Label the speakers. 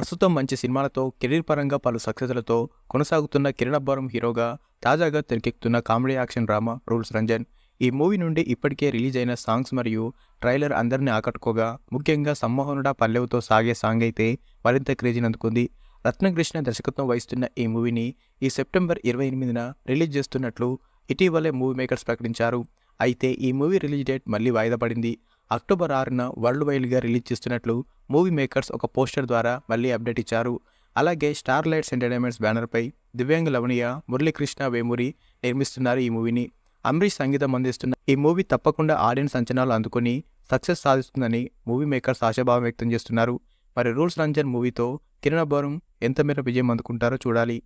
Speaker 1: ప్రస్తుతం మంచి సినిమాలతో కెరీర్ పరంగా పలు సక్సెస్లతో కొనసాగుతున్న కిరణ్ అబ్బారం హీరోగా తాజాగా తెరకెక్కుతున్న comedy action drama rules Ranjan ఈ మూవీ నుండి ఇప్పటికే రిలీజ్ అయిన సాంగ్స్ మరియు ట్రైలర్ అందరినీ ఆకట్టుకోగా ముఖ్యంగా సమ్మోహనుడా పల్లెవుతో సాగే సాంగ్ అయితే మరింత క్రేజీని అందుకుంది రత్నకృష్ణ దర్శకత్వం వహిస్తున్న ఈ మూవీని ఈ సెప్టెంబర్ ఇరవై ఎనిమిదిన రిలీజ్ చేస్తున్నట్లు ఇటీవలే మూవీ మేకర్స్ ప్రకటించారు అయితే ఈ మూవీ రిలీజ్ డేట్ మళ్ళీ వాయిదా పడింది అక్టోబర్ ఆరున వరల్డ్ వైడ్గా రిలీజ్ చేస్తున్నట్లు మూవీ మేకర్స్ ఒక పోస్టర్ ద్వారా మళ్ళీ అప్డేట్ ఇచ్చారు అలాగే స్టార్ లైట్స్ ఎంటర్టైన్మెంట్స్ బ్యానర్పై దివ్యాంగ లవణియ మురళీకృష్ణ వేమూరి నిర్మిస్తున్నారు ఈ మూవీని అమరీష్ సంగీతం అందిస్తున్న ఈ మూవీ తప్పకుండా ఆడియన్స్ అంచనాలు అందుకుని సక్సెస్ సాధిస్తుందని మూవీ మేకర్స్ ఆశాభావం వ్యక్తం చేస్తున్నారు మరి రూల్స్ రంజన్ మూవీతో కిరణ్ ఎంత మేర విజయం అందుకుంటారో చూడాలి